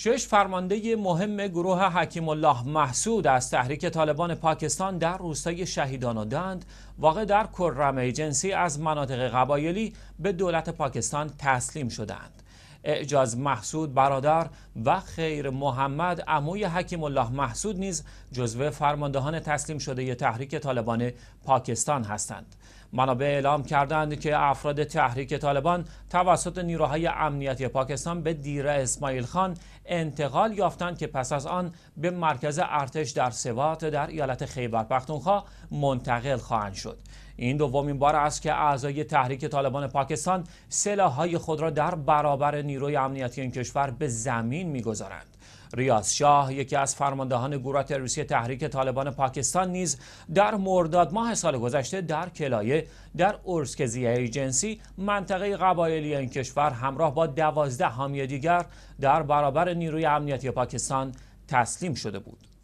شش فرمانده مهم گروه حکیم الله محسود از تحریک طالبان پاکستان در روستای شهیدان و دند واقع در کرم ایجنسی از مناطق قبایلی به دولت پاکستان تسلیم شدند. اعجاز محسود برادر و خیر محمد عموی حکیم الله محسود نیز جزو فرماندهان تسلیم شده ی تحریک طالبان پاکستان هستند. منابع اعلام کردند که افراد تحریک طالبان توسط نیروهای امنیتی پاکستان به دیره اسماعیل خان انتقال یافتند که پس از آن به مرکز ارتش در سوات در ایالت خیبر پختونخوا منتقل خواهند شد این دومین بار است که اعضای تحریک طالبان پاکستان سلاحهای خود را در برابر نیروی امنیتی این کشور به زمین میگذارند ریاض شاه یکی از فرماندهان گروه تروریستی تحریک طالبان پاکستان نیز در مرداد ماه سال گذشته در کلایه در اورسکزی ایجنسی منطقه قبایلی این کشور همراه با دوازده حامی دیگر در برابر نیروی امنیتی پاکستان تسلیم شده بود